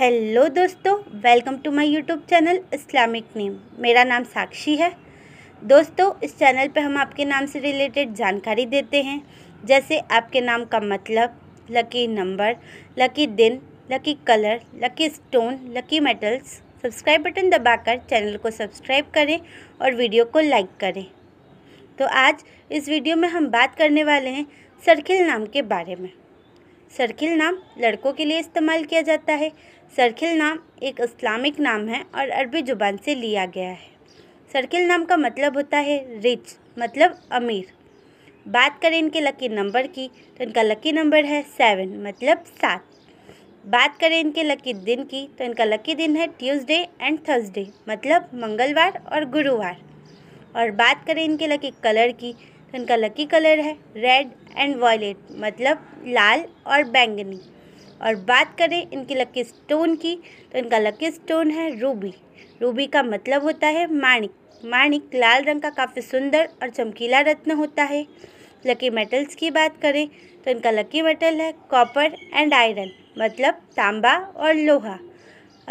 hello दोस्तों welcome to my YouTube channel Islamic name मेरा नाम साक्षी है दोस्तों इस चैनल पर हम आपके नाम से रिलेटेड जानकारी देते हैं जैसे आपके नाम का मतलब लकी नंबर लकी दिन lucky colour lucky stone lucky metals subscribe button दबाकर चैनल को सब्सक्राइब करें और वीडियो को लाइक करें तो आज इस वीडियो में हम बात करने वाले हैं सर्किल नाम के बारे में सरखिल नाम लड़कों के लिए इस्तेमाल किया जाता है सरखिल नाम एक इस्लामिक नाम है और अरबी ज़ुबान से लिया गया है सरखिल नाम का मतलब होता है रिच मतलब अमीर बात करें इनके लकी नंबर की तो इनका लकी नंबर है सेवन मतलब सात बात करें इनके लकी दिन की तो इनका लकी दिन है ट्यूसडे एंड थर्सडे मतलब मंगलवार और गुरुवार और बात करें इनके लकी कलर की तो इनका लकी कलर है रेड एंड वॉयलेट मतलब लाल और बैंगनी और बात करें इनकी लकी स्टोन की तो इनका लकी स्टोन है रूबी रूबी का मतलब होता है माणिक माणिक लाल रंग का काफ़ी सुंदर और चमकीला रत्न होता है लकी मेटल्स की बात करें तो इनका लकी मेटल है कॉपर एंड आयरन मतलब तांबा और लोहा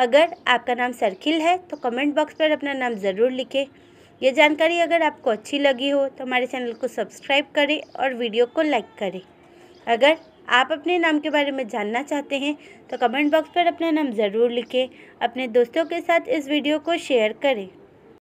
अगर आपका नाम सरखिल है तो कमेंट बॉक्स पर अपना नाम ज़रूर लिखें ये जानकारी अगर आपको अच्छी लगी हो तो हमारे चैनल को सब्सक्राइब करें और वीडियो को लाइक करें अगर आप अपने नाम के बारे में जानना चाहते हैं तो कमेंट बॉक्स पर अपना नाम ज़रूर लिखें अपने दोस्तों के साथ इस वीडियो को शेयर करें